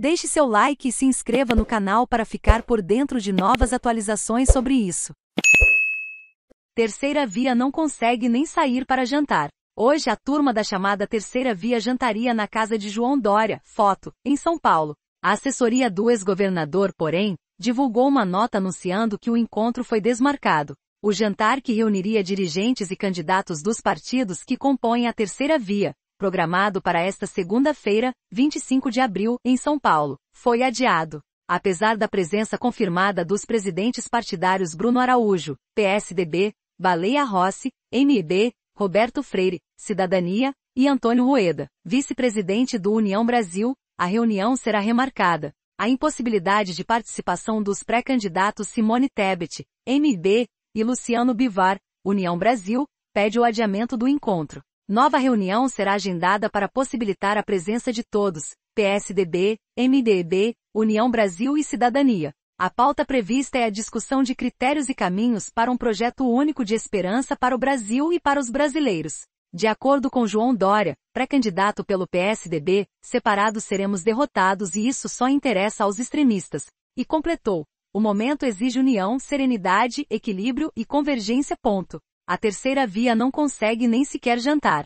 Deixe seu like e se inscreva no canal para ficar por dentro de novas atualizações sobre isso. Terceira Via não consegue nem sair para jantar. Hoje a turma da chamada Terceira Via jantaria na casa de João Dória, foto, em São Paulo. A assessoria do ex-governador, porém, divulgou uma nota anunciando que o encontro foi desmarcado. O jantar que reuniria dirigentes e candidatos dos partidos que compõem a Terceira Via, programado para esta segunda-feira, 25 de abril, em São Paulo, foi adiado. Apesar da presença confirmada dos presidentes partidários Bruno Araújo, PSDB, Baleia Rossi, MB, Roberto Freire, Cidadania, e Antônio Rueda, vice-presidente do União Brasil, a reunião será remarcada. A impossibilidade de participação dos pré-candidatos Simone Tebet, MB, e Luciano Bivar, União Brasil, pede o adiamento do encontro. Nova reunião será agendada para possibilitar a presença de todos, PSDB, MDB, União Brasil e Cidadania. A pauta prevista é a discussão de critérios e caminhos para um projeto único de esperança para o Brasil e para os brasileiros. De acordo com João Dória, pré-candidato pelo PSDB, separados seremos derrotados e isso só interessa aos extremistas. E completou: o momento exige união, serenidade, equilíbrio e convergência. Ponto. A terceira via não consegue nem sequer jantar.